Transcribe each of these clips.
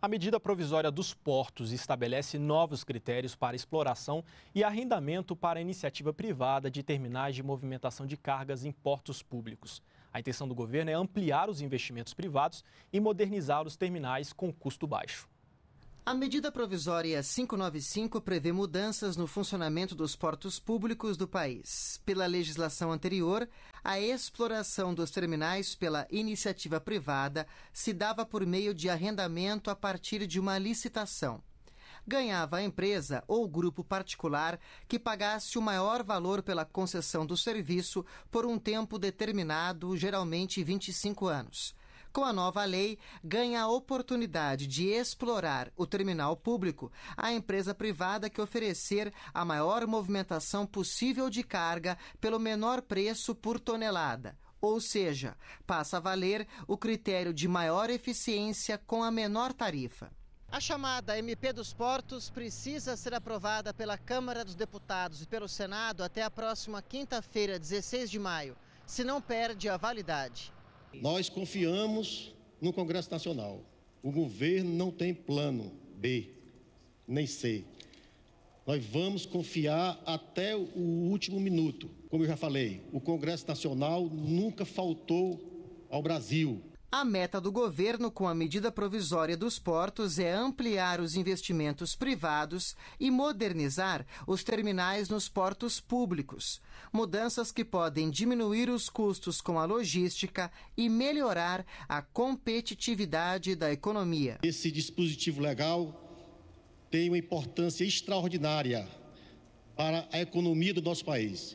A medida provisória dos portos estabelece novos critérios para exploração e arrendamento para iniciativa privada de terminais de movimentação de cargas em portos públicos. A intenção do governo é ampliar os investimentos privados e modernizar os terminais com custo baixo. A medida provisória 595 prevê mudanças no funcionamento dos portos públicos do país. Pela legislação anterior, a exploração dos terminais pela iniciativa privada se dava por meio de arrendamento a partir de uma licitação. Ganhava a empresa ou grupo particular que pagasse o maior valor pela concessão do serviço por um tempo determinado, geralmente 25 anos com a nova lei, ganha a oportunidade de explorar o terminal público a empresa privada que oferecer a maior movimentação possível de carga pelo menor preço por tonelada, ou seja, passa a valer o critério de maior eficiência com a menor tarifa. A chamada MP dos Portos precisa ser aprovada pela Câmara dos Deputados e pelo Senado até a próxima quinta-feira, 16 de maio, se não perde a validade. Nós confiamos no Congresso Nacional. O governo não tem plano B nem C. Nós vamos confiar até o último minuto. Como eu já falei, o Congresso Nacional nunca faltou ao Brasil. A meta do governo com a medida provisória dos portos é ampliar os investimentos privados e modernizar os terminais nos portos públicos. Mudanças que podem diminuir os custos com a logística e melhorar a competitividade da economia. Esse dispositivo legal tem uma importância extraordinária para a economia do nosso país.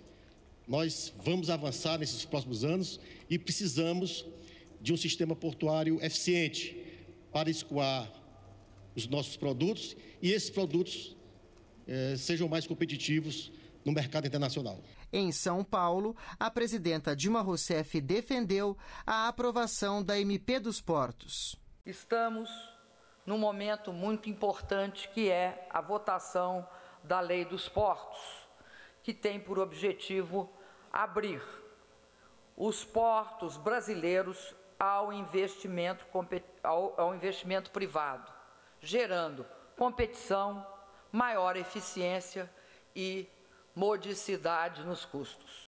Nós vamos avançar nesses próximos anos e precisamos de um sistema portuário eficiente para escoar os nossos produtos e esses produtos eh, sejam mais competitivos no mercado internacional. Em São Paulo, a presidenta Dilma Rousseff defendeu a aprovação da MP dos Portos. Estamos num momento muito importante que é a votação da Lei dos Portos, que tem por objetivo abrir os portos brasileiros ao investimento, ao, ao investimento privado, gerando competição, maior eficiência e modicidade nos custos.